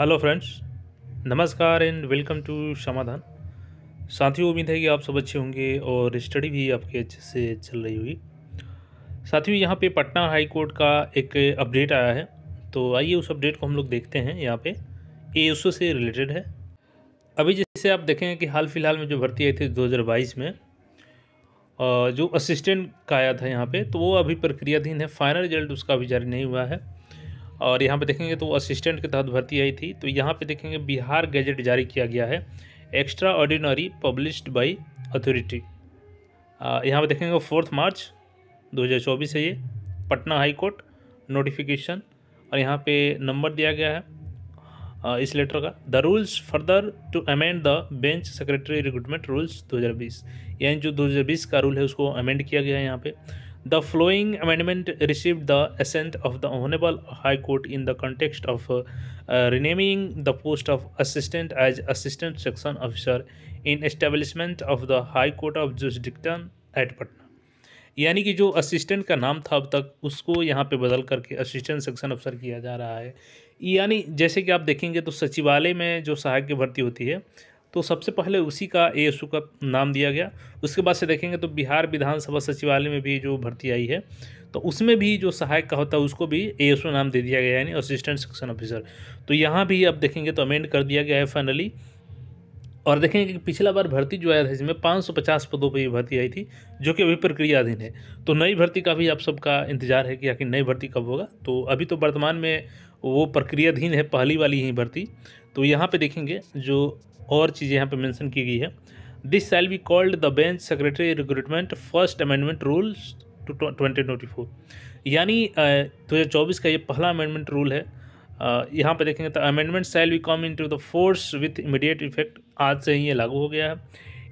hello friends नमस्कार and welcome to Samadhan साथियों उम्मीद है कि आप सब अच्छे होंगे और स्टडी भी आपके अच्छे से चल रही होगी साथियों यहाँ पे पटना हाई कोर्ट का एक अपडेट आया है तो आइए उस अपडेट को हम लोग देखते हैं यहाँ पे ये से रिलेटेड है अभी जैसे आप देखें कि हाल फिलहाल में जो भर्ती आई थी दो में जो असिस्टेंट का आया था यहाँ पर तो वो अभी प्रक्रियाधीन है फाइनल रिजल्ट उसका अभी जारी नहीं हुआ है और यहाँ पे देखेंगे तो असिस्टेंट के तहत भर्ती आई थी तो यहाँ पे देखेंगे बिहार गैजेट जारी किया गया है extraordinary published by authority यहाँ पे देखेंगे फोर्थ मार्च 2024 है ये पटना हाई कोर्ट नोटिफिकेशन और यहाँ पे नंबर दिया गया है इस लेटर का the rules further to amend the bench secretary recruitment rules 2020 यानी जो 2020 का रूल है उसको अमेंड किया गया है यहाँ पे the following amendment received the assent of the honourable high court in the context of renaming the post of assistant as assistant section officer in establishment of the high court of jurisdiction at Patna यानी कि जो assistant का नाम था अब तक उसको यहाँ पे बदल करके असिस्टेंट सेक्शन ऑफिसर किया जा रहा है यानी जैसे कि आप देखेंगे तो सचिवालय में जो सहायक की भर्ती होती है तो सबसे पहले उसी का ए एस का नाम दिया गया उसके बाद से देखेंगे तो बिहार विधानसभा सचिवालय में भी जो भर्ती आई है तो उसमें भी जो सहायक का होता है उसको भी ए एस नाम दे दिया गया यानी असिस्टेंट सेक्शन ऑफिसर तो यहाँ भी अब देखेंगे तो अमेंड कर दिया गया है फाइनली और देखेंगे कि पिछला बार भर्ती जो आया था इसमें 550 पदों पर ये भर्ती आई थी जो कि अभी प्रक्रियाधीन है तो नई भर्ती का भी आप सबका इंतजार है कि आखिर नई भर्ती कब होगा तो अभी तो वर्तमान में वो प्रक्रियाधीन है पहली वाली ही भर्ती तो यहाँ पे देखेंगे जो और चीज़ें यहाँ पे मेंशन की गई है this shall be called the bench secretary recruitment first amendment rule two twenty twenty four यानी दो हज़ार चौबीस का ये पहला अमेंडमेंट रूल है यहाँ पे देखेंगे तो amendment shall be come into the force with immediate effect आज से ही ये लागू हो गया है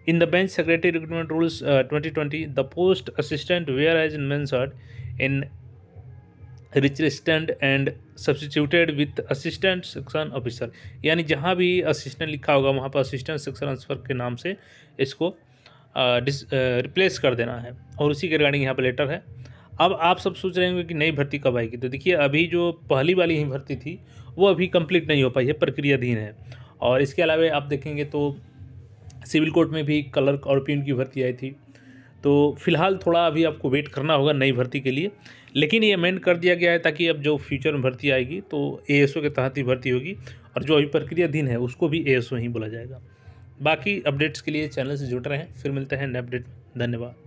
in the bench secretary recruitment rules twenty twenty the post assistant where as in mentioned in assistant and substituted with assistant section officer यानी जहाँ भी असिस्टेंट लिखा होगा वहाँ पर असिस्टेंट सेक्शन ऑफिसर के नाम से इसको रिप्लेस कर देना है और उसी के रिगार्डिंग यहाँ पर लेटर है अब आप सब सोच रहे होंगे कि नई भर्ती कब आएगी तो देखिए अभी जो पहली वाली ही भर्ती थी वो अभी कंप्लीट नहीं हो पाई है प्रक्रियाधीन है और इसके अलावा आप देखेंगे तो सिविल कोर्ट में भी क्लर्क और पीन की भर्ती आई थी तो फिलहाल थोड़ा अभी आपको वेट करना होगा नई भर्ती के लिए लेकिन ये अमेंड कर दिया गया है ताकि अब जो फ्यूचर में भर्ती आएगी तो ए के तहत ही भर्ती होगी और जो अभी प्रक्रियाधीन है उसको भी ए ही बोला जाएगा बाकी अपडेट्स के लिए चैनल से जुड़ रहे हैं फिर मिलते हैं नए अपडेट धन्यवाद